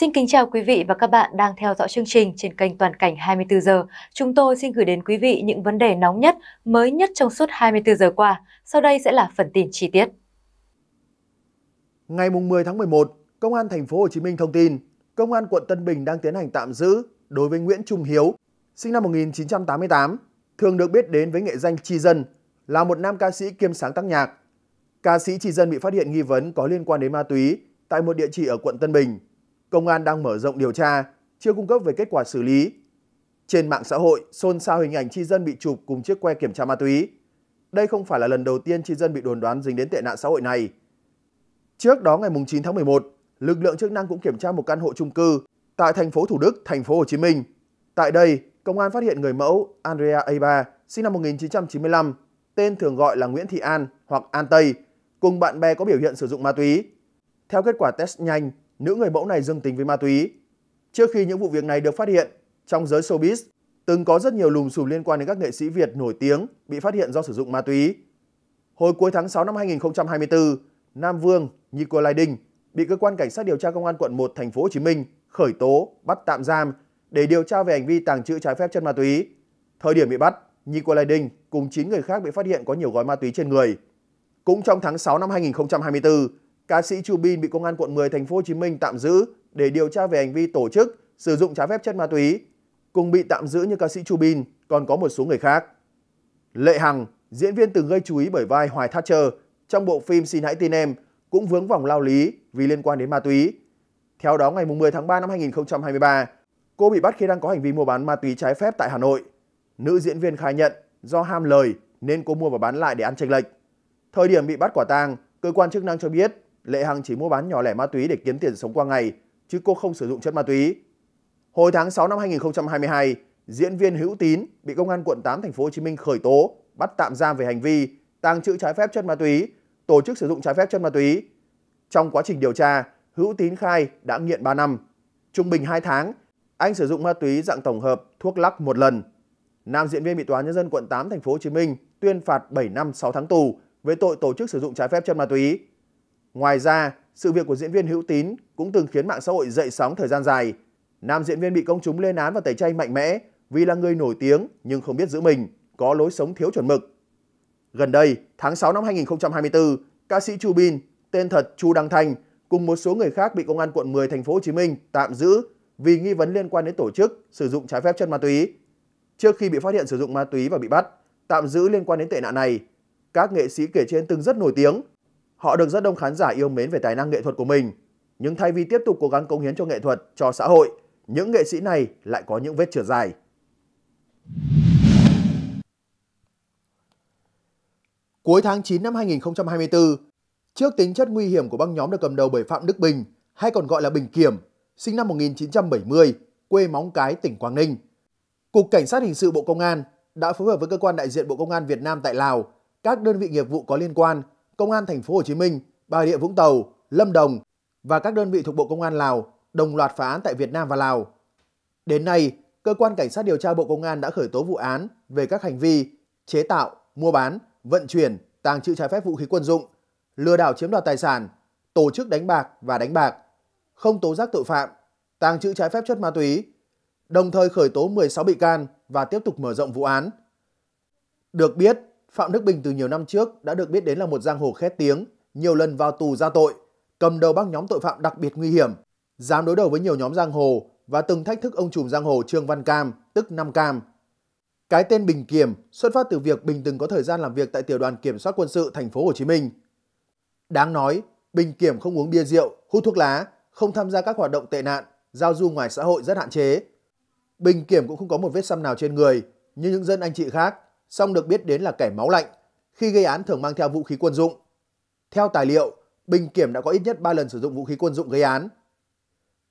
Xin kính chào quý vị và các bạn đang theo dõi chương trình trên kênh Toàn cảnh 24 giờ. Chúng tôi xin gửi đến quý vị những vấn đề nóng nhất, mới nhất trong suốt 24 giờ qua. Sau đây sẽ là phần tin chi tiết. Ngày 10 tháng 11, Công an thành phố Hồ Chí Minh thông tin, Công an quận Tân Bình đang tiến hành tạm giữ đối với Nguyễn Trung Hiếu, sinh năm 1988, thường được biết đến với nghệ danh Chi Dân, là một nam ca sĩ kiêm sáng tác nhạc. Ca sĩ Chi Dân bị phát hiện nghi vấn có liên quan đến ma túy tại một địa chỉ ở quận Tân Bình. Công an đang mở rộng điều tra, chưa cung cấp về kết quả xử lý. Trên mạng xã hội, xôn xao hình ảnh chi dân bị chụp cùng chiếc que kiểm tra ma túy. Đây không phải là lần đầu tiên chi dân bị đồn đoán dính đến tệ nạn xã hội này. Trước đó ngày 9 tháng 11, lực lượng chức năng cũng kiểm tra một căn hộ chung cư tại thành phố Thủ Đức, thành phố Hồ Chí Minh. Tại đây, công an phát hiện người mẫu Andrea A. Aba, sinh năm 1995, tên thường gọi là Nguyễn Thị An hoặc An Tây, cùng bạn bè có biểu hiện sử dụng ma túy. Theo kết quả test nhanh, nữ người mẫu này dương tính với ma túy. Trước khi những vụ việc này được phát hiện, trong giới showbiz, từng có rất nhiều lùm xùm liên quan đến các nghệ sĩ Việt nổi tiếng bị phát hiện do sử dụng ma túy. Hồi cuối tháng 6 năm 2024, Nam Vương Nikolai Đinh bị cơ quan cảnh sát điều tra công an quận 1 thành phố Hồ Chí Minh khởi tố, bắt tạm giam để điều tra về hành vi tàng trữ trái phép chất ma túy. Thời điểm bị bắt, Nikolai Đinh cùng 9 người khác bị phát hiện có nhiều gói ma túy trên người. Cũng trong tháng 6 năm 2024, Ca sĩ Chu Bin bị công an quận 10 thành phố Hồ Chí Minh tạm giữ để điều tra về hành vi tổ chức sử dụng trái phép chất ma túy. Cùng bị tạm giữ như ca sĩ Chu Bin còn có một số người khác. Lệ Hằng, diễn viên từng gây chú ý bởi vai Hoài Thatcher trong bộ phim Xin hãy tin em cũng vướng vòng lao lý vì liên quan đến ma túy. Theo đó ngày 10 tháng 3 năm 2023, cô bị bắt khi đang có hành vi mua bán ma túy trái phép tại Hà Nội. Nữ diễn viên khai nhận do ham lời nên cô mua và bán lại để ăn chênh lệch. Thời điểm bị bắt quả tang, cơ quan chức năng cho biết Lệ Hằng chỉ mua bán nhỏ lẻ ma túy để kiếm tiền sống qua ngày, chứ cô không sử dụng chất ma túy. Hồi tháng 6 năm 2022, diễn viên Hữu Tín bị công an quận 8 thành phố Hồ Chí Minh khởi tố, bắt tạm giam về hành vi tàng trữ trái phép chất ma túy, tổ chức sử dụng trái phép chất ma túy. Trong quá trình điều tra, Hữu Tín khai đã nghiện 3 năm, trung bình 2 tháng, anh sử dụng ma túy dạng tổng hợp, thuốc lắc một lần. Nam diễn viên bị tòa nhân dân quận 8 thành phố Hồ Chí Minh tuyên phạt 7 năm 6 tháng tù về tội tổ chức sử dụng trái phép chất ma túy. Ngoài ra, sự việc của diễn viên Hữu Tín cũng từng khiến mạng xã hội dậy sóng thời gian dài. Nam diễn viên bị công chúng lên án và tẩy chay mạnh mẽ vì là người nổi tiếng nhưng không biết giữ mình, có lối sống thiếu chuẩn mực. Gần đây, tháng 6 năm 2024, ca sĩ Chu Bin, tên thật Chu Đăng Thành cùng một số người khác bị công an quận 10 thành phố Hồ Chí Minh tạm giữ vì nghi vấn liên quan đến tổ chức sử dụng trái phép chất ma túy. Trước khi bị phát hiện sử dụng ma túy và bị bắt, tạm giữ liên quan đến tệ nạn này, các nghệ sĩ kể trên từng rất nổi tiếng Họ được rất đông khán giả yêu mến về tài năng nghệ thuật của mình. Nhưng thay vì tiếp tục cố gắng cống hiến cho nghệ thuật, cho xã hội, những nghệ sĩ này lại có những vết trượt dài. Cuối tháng 9 năm 2024, trước tính chất nguy hiểm của băng nhóm được cầm đầu bởi Phạm Đức Bình, hay còn gọi là Bình Kiểm, sinh năm 1970, quê Móng Cái, tỉnh Quảng Ninh. Cục Cảnh sát Hình sự Bộ Công an đã phối hợp với cơ quan đại diện Bộ Công an Việt Nam tại Lào, các đơn vị nghiệp vụ có liên quan Công an thành phố Hồ Chí Minh, Bà Rịa Vũng Tàu, Lâm Đồng và các đơn vị thuộc Bộ Công an Lào đồng loạt phá án tại Việt Nam và Lào. Đến nay, cơ quan cảnh sát điều tra Bộ Công an đã khởi tố vụ án về các hành vi chế tạo, mua bán, vận chuyển, tàng trữ trái phép vũ khí quân dụng, lừa đảo chiếm đoạt tài sản, tổ chức đánh bạc và đánh bạc, không tố giác tội phạm, tàng trữ trái phép chất ma túy, đồng thời khởi tố 16 bị can và tiếp tục mở rộng vụ án. Được biết, Phạm Đức Bình từ nhiều năm trước đã được biết đến là một giang hồ khét tiếng, nhiều lần vào tù ra tội, cầm đầu băng nhóm tội phạm đặc biệt nguy hiểm, dám đối đầu với nhiều nhóm giang hồ và từng thách thức ông trùm giang hồ Trương Văn Cam, tức Nam Cam. Cái tên Bình Kiểm xuất phát từ việc Bình từng có thời gian làm việc tại tiểu đoàn kiểm soát quân sự thành phố Hồ Chí Minh. Đáng nói, Bình Kiểm không uống bia rượu, hút thuốc lá, không tham gia các hoạt động tệ nạn, giao du ngoài xã hội rất hạn chế. Bình Kiểm cũng không có một vết xăm nào trên người, như những dân anh chị khác song được biết đến là kẻ máu lạnh, khi gây án thường mang theo vũ khí quân dụng. Theo tài liệu, Bình Kiểm đã có ít nhất 3 lần sử dụng vũ khí quân dụng gây án.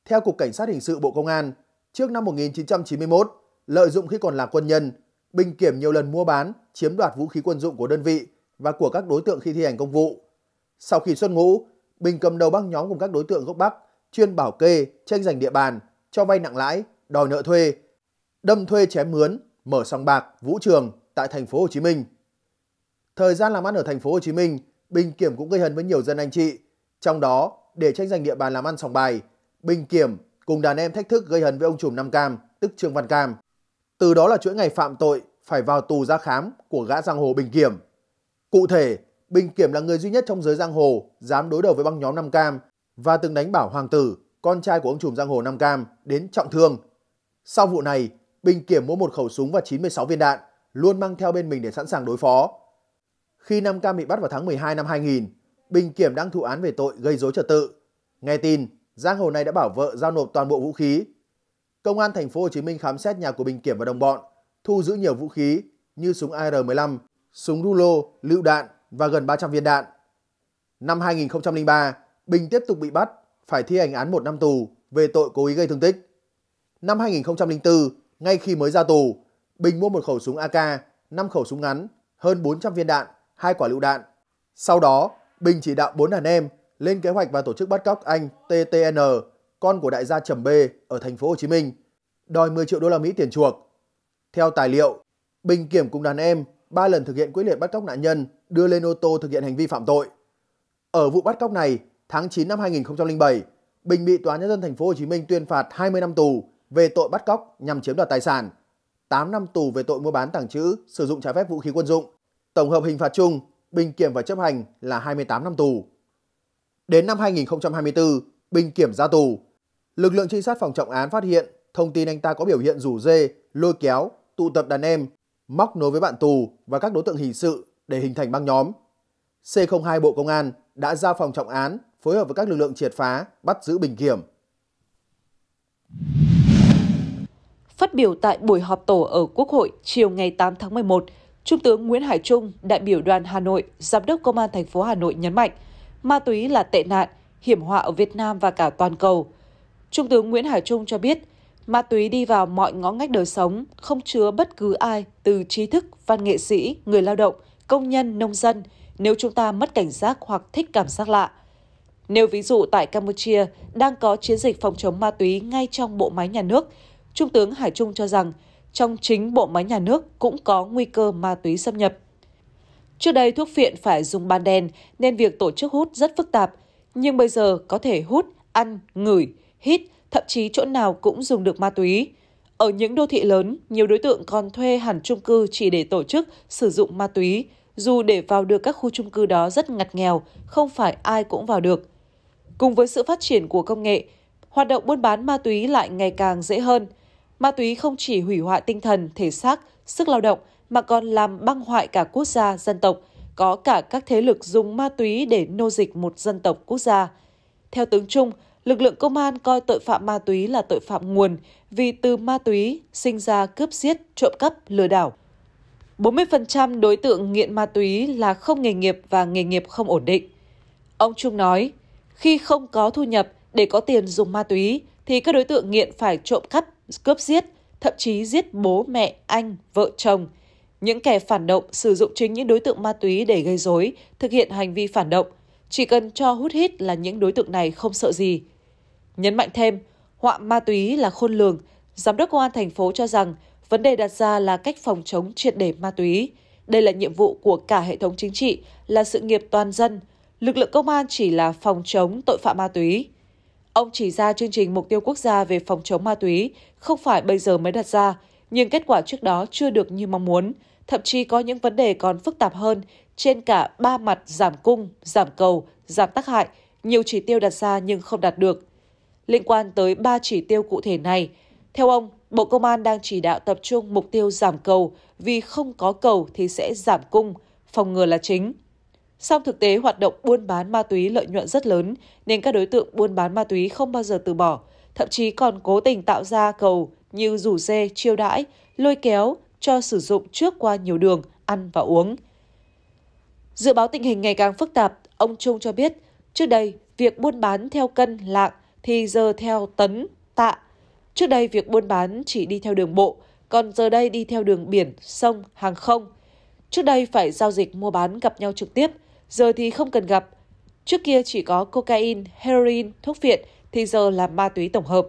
Theo Cục Cảnh sát Hình sự Bộ Công an, trước năm 1991, lợi dụng khi còn là quân nhân, Bình Kiểm nhiều lần mua bán, chiếm đoạt vũ khí quân dụng của đơn vị và của các đối tượng khi thi hành công vụ. Sau khi xuân ngũ, Bình cầm đầu băng nhóm cùng các đối tượng gốc Bắc, chuyên bảo kê, tranh giành địa bàn, cho vay nặng lãi, đòi nợ thuê, đâm thuê chém mướn, mở sòng bạc, vũ trường, tại thành phố Hồ Chí Minh. Thời gian làm ăn ở thành phố Hồ Chí Minh, Bình Kiểm cũng gây hấn với nhiều dân anh chị, trong đó để tranh giành địa bàn làm ăn sòng bài, Bình Kiểm cùng đàn em thách thức gây hấn với ông trùm Nam Cam, tức Trương Văn Cam. Từ đó là chuỗi ngày phạm tội phải vào tù ra khám của gã giang hồ Bình Kiểm. Cụ thể, Bình Kiểm là người duy nhất trong giới giang hồ dám đối đầu với băng nhóm Nam Cam và từng đánh bảo Hoàng Tử, con trai của ông trùm giang hồ Nam Cam, đến trọng thương. Sau vụ này, Bình Kiểm mua một khẩu súng và 96 viên đạn – luôn mang theo bên mình để sẵn sàng đối phó. Khi Nam Cam bị bắt vào tháng 12 năm 2000, Bình Kiểm đang thụ án về tội gây dối trật tự. Nghe tin, Giang Hồ này đã bảo vợ giao nộp toàn bộ vũ khí. Công an thành phố Hồ Chí Minh khám xét nhà của Bình Kiểm và đồng bọn, thu giữ nhiều vũ khí như súng AR-15, súng rulo, lựu đạn và gần 300 viên đạn. Năm 2003, Bình tiếp tục bị bắt, phải thi hành án 1 năm tù về tội cố ý gây thương tích. Năm 2004, ngay khi mới ra tù, Bình mua một khẩu súng AK, 5 khẩu súng ngắn, hơn 400 viên đạn, hai quả lựu đạn. Sau đó, Bình chỉ đạo bốn đàn em lên kế hoạch và tổ chức bắt cóc anh TTN, con của đại gia Trầm B ở thành phố Hồ Chí Minh, đòi 10 triệu đô la Mỹ tiền chuộc. Theo tài liệu, Bình Kiểm cùng đàn em ba lần thực hiện quyết liệt bắt cóc nạn nhân, đưa lên ô tô thực hiện hành vi phạm tội. Ở vụ bắt cóc này, tháng 9 năm 2007, Bình bị tòa nhân dân thành phố Hồ Chí Minh tuyên phạt 20 năm tù về tội bắt cóc nhằm chiếm đoạt tài sản. 8 năm tù về tội mua bán tàng trữ, sử dụng trái phép vũ khí quân dụng. Tổng hợp hình phạt chung, Bình Kiểm và chấp hành là 28 năm tù. Đến năm 2024, Bình Kiểm ra tù. Lực lượng trinh sát phòng trọng án phát hiện thông tin anh ta có biểu hiện rủ dê, lôi kéo, tụ tập đàn em, móc nối với bạn tù và các đối tượng hình sự để hình thành băng nhóm. C02 Bộ Công an đã giao phòng trọng án phối hợp với các lực lượng triệt phá bắt giữ Bình Kiểm. Phát biểu tại buổi họp tổ ở Quốc hội chiều ngày 8 tháng 11, Trung tướng Nguyễn Hải Trung, đại biểu đoàn Hà Nội, Giám đốc Công an thành phố Hà Nội nhấn mạnh, ma túy là tệ nạn, hiểm họa ở Việt Nam và cả toàn cầu. Trung tướng Nguyễn Hải Trung cho biết, ma túy đi vào mọi ngõ ngách đời sống, không chứa bất cứ ai từ trí thức, văn nghệ sĩ, người lao động, công nhân, nông dân nếu chúng ta mất cảnh giác hoặc thích cảm giác lạ. Nếu ví dụ tại Campuchia đang có chiến dịch phòng chống ma túy ngay trong bộ máy nhà nước, Trung tướng Hải Trung cho rằng trong chính bộ máy nhà nước cũng có nguy cơ ma túy xâm nhập. Trước đây thuốc phiện phải dùng ban đèn nên việc tổ chức hút rất phức tạp, nhưng bây giờ có thể hút, ăn, ngửi, hít, thậm chí chỗ nào cũng dùng được ma túy. Ở những đô thị lớn, nhiều đối tượng còn thuê hẳn chung cư chỉ để tổ chức sử dụng ma túy, dù để vào được các khu chung cư đó rất ngặt nghèo, không phải ai cũng vào được. Cùng với sự phát triển của công nghệ, hoạt động buôn bán ma túy lại ngày càng dễ hơn – Ma túy không chỉ hủy hoại tinh thần, thể xác, sức lao động mà còn làm băng hoại cả quốc gia, dân tộc, có cả các thế lực dùng ma túy để nô dịch một dân tộc quốc gia. Theo tướng Trung, lực lượng công an coi tội phạm ma túy là tội phạm nguồn vì từ ma túy sinh ra cướp giết, trộm cắp, lừa đảo. 40% đối tượng nghiện ma túy là không nghề nghiệp và nghề nghiệp không ổn định. Ông Trung nói, khi không có thu nhập để có tiền dùng ma túy thì các đối tượng nghiện phải trộm cắp, cướp giết, thậm chí giết bố mẹ, anh, vợ chồng. Những kẻ phản động sử dụng chính những đối tượng ma túy để gây rối, thực hiện hành vi phản động. Chỉ cần cho hút hít là những đối tượng này không sợ gì. Nhấn mạnh thêm, họa ma túy là khôn lường. Giám đốc công an thành phố cho rằng vấn đề đặt ra là cách phòng chống triệt để ma túy. Đây là nhiệm vụ của cả hệ thống chính trị, là sự nghiệp toàn dân. Lực lượng công an chỉ là phòng chống tội phạm ma túy. Ông chỉ ra chương trình mục tiêu quốc gia về phòng chống ma túy không phải bây giờ mới đặt ra, nhưng kết quả trước đó chưa được như mong muốn, thậm chí có những vấn đề còn phức tạp hơn trên cả ba mặt giảm cung, giảm cầu, giảm tác hại, nhiều chỉ tiêu đặt ra nhưng không đạt được. Liên quan tới ba chỉ tiêu cụ thể này, theo ông, Bộ Công an đang chỉ đạo tập trung mục tiêu giảm cầu vì không có cầu thì sẽ giảm cung, phòng ngừa là chính. Song thực tế hoạt động buôn bán ma túy lợi nhuận rất lớn nên các đối tượng buôn bán ma túy không bao giờ từ bỏ, thậm chí còn cố tình tạo ra cầu như rủ dê, chiêu đãi, lôi kéo cho sử dụng trước qua nhiều đường, ăn và uống. Dự báo tình hình ngày càng phức tạp, ông Trung cho biết, trước đây việc buôn bán theo cân lạng thì giờ theo tấn, tạ. Trước đây việc buôn bán chỉ đi theo đường bộ, còn giờ đây đi theo đường biển, sông, hàng không. Trước đây phải giao dịch mua bán gặp nhau trực tiếp, Giờ thì không cần gặp. Trước kia chỉ có cocaine, heroin, thuốc viện, thì giờ là ma túy tổng hợp.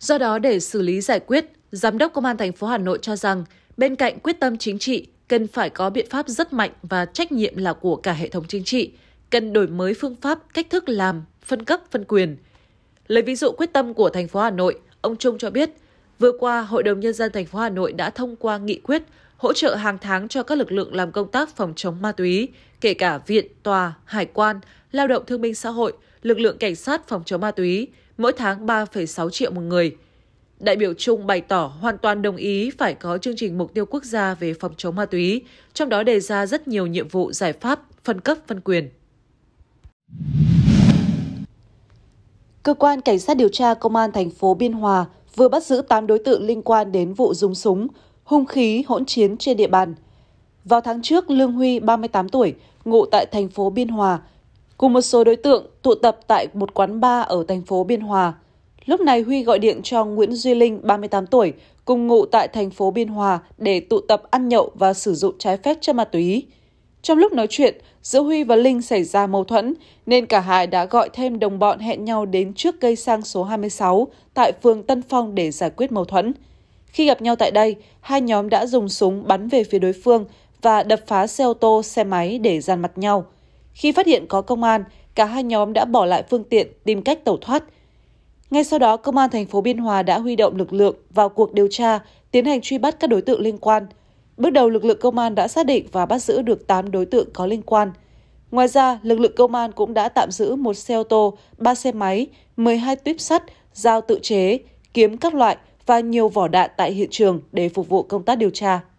Do đó để xử lý giải quyết, Giám đốc Công an thành phố Hà Nội cho rằng bên cạnh quyết tâm chính trị cần phải có biện pháp rất mạnh và trách nhiệm là của cả hệ thống chính trị, cần đổi mới phương pháp, cách thức làm, phân cấp, phân quyền. Lấy ví dụ quyết tâm của thành phố Hà Nội, ông Trung cho biết, vừa qua Hội đồng nhân dân thành phố Hà Nội đã thông qua nghị quyết hỗ trợ hàng tháng cho các lực lượng làm công tác phòng chống ma túy, kể cả viện, tòa, hải quan, lao động thương minh xã hội, lực lượng cảnh sát phòng chống ma túy, mỗi tháng 3,6 triệu một người. Đại biểu Trung bày tỏ hoàn toàn đồng ý phải có chương trình mục tiêu quốc gia về phòng chống ma túy, trong đó đề ra rất nhiều nhiệm vụ giải pháp, phân cấp phân quyền. Cơ quan Cảnh sát điều tra Công an thành phố Biên Hòa vừa bắt giữ 8 đối tượng liên quan đến vụ dùng súng, hung khí hỗn chiến trên địa bàn. Vào tháng trước, Lương Huy, 38 tuổi, ngụ tại thành phố Biên Hòa, cùng một số đối tượng tụ tập tại một quán bar ở thành phố Biên Hòa. Lúc này Huy gọi điện cho Nguyễn Duy Linh, 38 tuổi, cùng ngụ tại thành phố Biên Hòa để tụ tập ăn nhậu và sử dụng trái phép chất ma túy. Trong lúc nói chuyện, giữa Huy và Linh xảy ra mâu thuẫn, nên cả hai đã gọi thêm đồng bọn hẹn nhau đến trước cây xăng số 26 tại phường Tân Phong để giải quyết mâu thuẫn. Khi gặp nhau tại đây, hai nhóm đã dùng súng bắn về phía đối phương và đập phá xe ô tô, xe máy để dàn mặt nhau. Khi phát hiện có công an, cả hai nhóm đã bỏ lại phương tiện tìm cách tẩu thoát. Ngay sau đó, công an thành phố Biên Hòa đã huy động lực lượng vào cuộc điều tra, tiến hành truy bắt các đối tượng liên quan. Bước đầu, lực lượng công an đã xác định và bắt giữ được 8 đối tượng có liên quan. Ngoài ra, lực lượng công an cũng đã tạm giữ một xe ô tô, 3 xe máy, 12 tuyếp sắt, dao tự chế, kiếm các loại – và nhiều vỏ đạn tại hiện trường để phục vụ công tác điều tra